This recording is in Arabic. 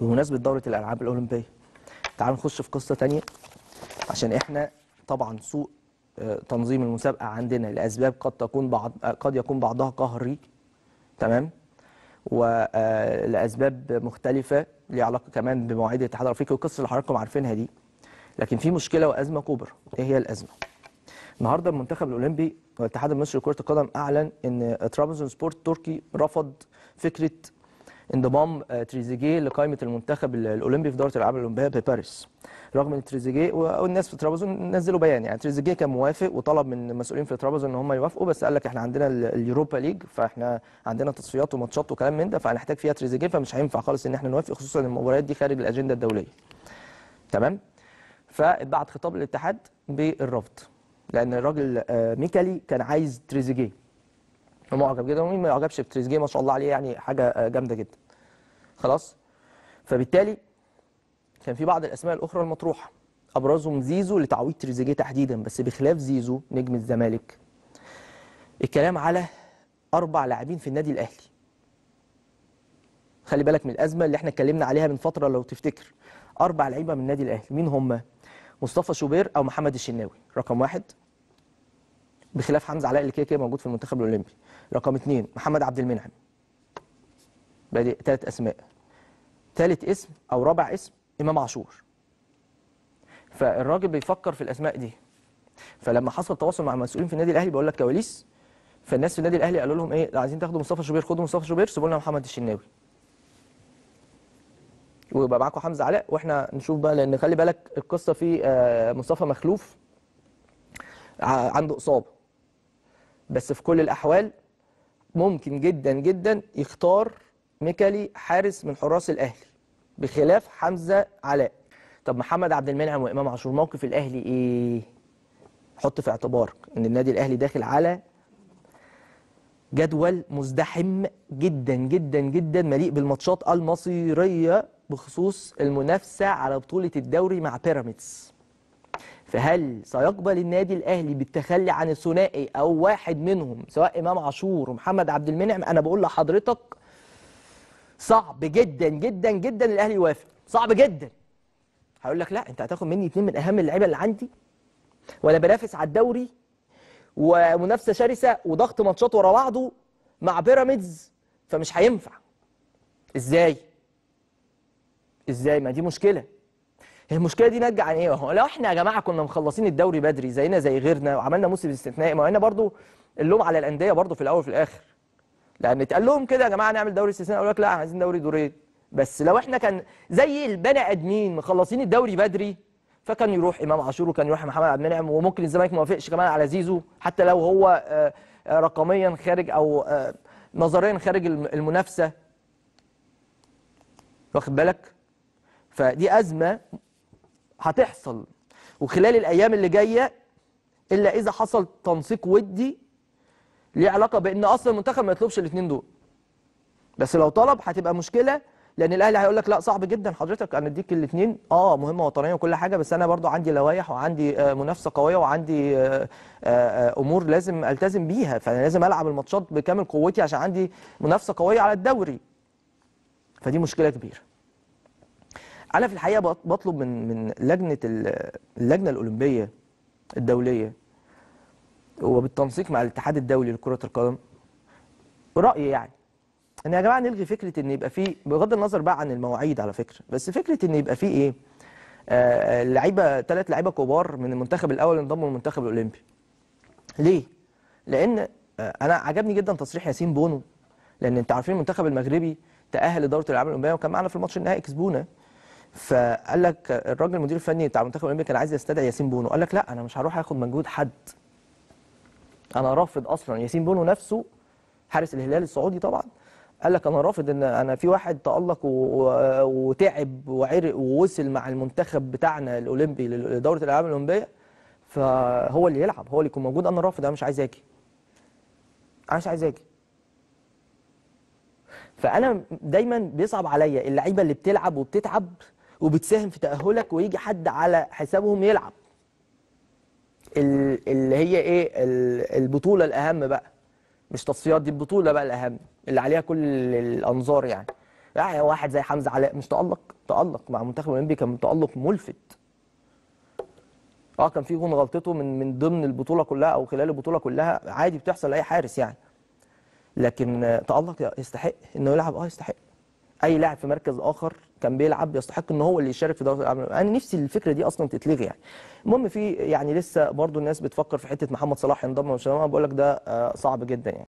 بمناسبه دوره الالعاب الاولمبيه تعالوا نخش في قصه تانية عشان احنا طبعا سوء آه، تنظيم المسابقه عندنا لاسباب قد تكون بعض قد يكون بعضها قهري تمام ولاسباب آه، مختلفه ليها علاقه كمان بمواعيد الاتحاد الافريقي والقصه اللي حضراتكم عارفينها دي لكن في مشكله وازمه كبرى ايه هي الازمه النهارده المنتخب الاولمبي والاتحاد المصري لكره القدم اعلن ان ترابزون سبورت تركي رفض فكره انضمام آه، تريزيجيه لقائمه المنتخب الاولمبي في دوره الالعاب الاولمبيه بباريس رغم ان تريزيجيه والناس في طرابزون نزلوا بيان يعني تريزيجيه كان موافق وطلب من المسؤولين في طرابزون ان هم يوافقوا بس قال لك احنا عندنا اليوروبا ليج فاحنا عندنا تصفيات وماتشات وكلام من ده فهنحتاج فيها تريزيجيه فمش هينفع خالص ان احنا نوافق خصوصا المباريات دي خارج الاجنده الدوليه تمام فاتبعت خطاب الاتحاد بالرفض لان الراجل آه، ميكالي كان عايز تريزيجيه ومعجب جدا ومين ما يعجبش بتريزيجيه ما شاء الله عليه يعني حاجه آه، جامده جدا خلاص فبالتالي كان في بعض الاسماء الاخرى المطروحه ابرزهم زيزو لتعويض تريزيجيه تحديدا بس بخلاف زيزو نجم الزمالك الكلام على اربع لاعبين في النادي الاهلي خلي بالك من الازمه اللي احنا اتكلمنا عليها من فتره لو تفتكر اربع لعيبه من النادي الاهلي مين هم مصطفى شوبير او محمد الشناوي رقم واحد بخلاف حمزه علاء اللي كده كده موجود في المنتخب الاولمبي رقم اثنين محمد عبد المنعم بادئ ثلاث أسماء ثالث اسم أو رابع اسم إمام عاشور فالراجل بيفكر في الأسماء دي فلما حصل تواصل مع مسؤولين في النادي الأهلي بقول لك كواليس فالناس في النادي الأهلي قالوا لهم إيه لو عايزين تاخدوا مصطفى شوبير خدوا مصطفى شوبير سيبوا لنا محمد الشناوي ويبقى معاكم حمزه علاء واحنا نشوف بقى لان خلي بالك القصه في آه، مصطفى مخلوف عنده اصابه بس في كل الاحوال ممكن جدا جدا يختار ميكالي حارس من حراس الاهلي بخلاف حمزه علاء طب محمد عبد المنعم وامام عاشور موقف الاهلي ايه حط في اعتبارك ان النادي الاهلي داخل على جدول مزدحم جدا جدا جدا مليء بالماتشات المصيريه بخصوص المنافسه على بطوله الدوري مع بيراميدز فهل سيقبل النادي الاهلي بالتخلي عن الثنائي او واحد منهم سواء امام عاشور ومحمد عبد المنعم انا بقول لحضرتك صعب جدا جدا جدا الاهلي يوافق صعب جدا هيقول لك لا انت هتاخد مني اثنين من اهم اللعيبه اللي عندي وانا بنافس على الدوري ومنافسه شرسه وضغط ماتشات ورا بعضه مع بيراميدز فمش هينفع ازاي ازاي ما دي مشكله المشكله دي ناتجه عن ايه هو لو احنا يا جماعه كنا مخلصين الدوري بدري زينا زي غيرنا وعملنا موسم استثنائي ما هنا برضو اللوم على الانديه برضو في الاول وفي الاخر لان اتقال لهم كده يا جماعه نعمل دوري استثناء اقول لك لا عايزين دوري دورين بس لو احنا كان زي البني ادمين مخلصين الدوري بدري فكان يروح امام عاشور وكان يروح محمد عبد المنعم وممكن الزمالك ما وافقش كمان على زيزو حتى لو هو آه، آه، رقميا خارج او آه، نظريا خارج المنافسه واخد بالك فدي ازمه هتحصل وخلال الايام اللي جايه الا اذا حصل تنسيق ودي ليه علاقه بان اصلا المنتخب ما يطلبش الاثنين دول بس لو طلب هتبقى مشكله لان الاهلي هيقول لك لا صعب جدا حضرتك انا اديك الاثنين اه مهمه وطنيه وكل حاجه بس انا برضو عندي لوائح وعندي آه، منافسه قويه وعندي آه، آه، امور لازم التزم بيها فانا لازم العب الماتشات بكامل قوتي عشان عندي منافسه قويه على الدوري فدي مشكله كبيره انا في الحقيقه بطلب من من لجنه اللجنه الاولمبيه الدوليه وبالتنسيق مع الاتحاد الدولي لكرة القدم رأيي يعني ان يا جماعه نلغي فكره ان يبقى في بغض النظر بقى عن المواعيد على فكره بس فكره ان يبقى في ايه اللعيبه آه، ثلاث لعيبه كبار من المنتخب الاول انضموا للمنتخب الاولمبي ليه لان آه، انا عجبني جدا تصريح ياسين بونو لان انت عارفين المنتخب المغربي تاهل لدوره الالعاب الاولمبيه وكان معانا في الماتش النهائي كسبونا فقال لك الراجل المدير الفني بتاع المنتخب الاولمبي كان عايز يستدعي ياسين بونو قال لك لا انا مش هروح اخد مجهود حد انا رافض اصلا ياسين بونو نفسه حارس الهلال السعودي طبعا قال لك انا رافض ان انا في واحد تالق وتعب وعرق ووصل مع المنتخب بتاعنا الاولمبي لدوره الالعاب الاولمبيه فهو اللي يلعب هو اللي يكون موجود انا رافض انا مش عايز اجي انا مش عايز اجي فانا دايما بيصعب عليا اللعيبه اللي بتلعب وبتتعب وبتساهم في تاهلك ويجي حد على حسابهم يلعب اللي هي ايه البطوله الاهم بقى مش تصفيات دي البطوله بقى الاهم اللي عليها كل الانظار يعني يعني واحد زي حمزه علاء مش تالق تالق مع منتخب الاولمبي كان تالق ملفت اه كان في جون غلطته من من ضمن البطوله كلها او خلال البطوله كلها عادي بتحصل لاي حارس يعني لكن تالق يستحق انه يلعب اه يستحق اي لاعب في مركز اخر كان بيلعب يستحق ان هو اللي يشارك في دوره انا نفسي الفكره دي اصلا تتلغي يعني المهم في يعني لسه برضو الناس بتفكر في حته محمد صلاح ينضم مش انا بقول لك ده آه، صعب جدا يعني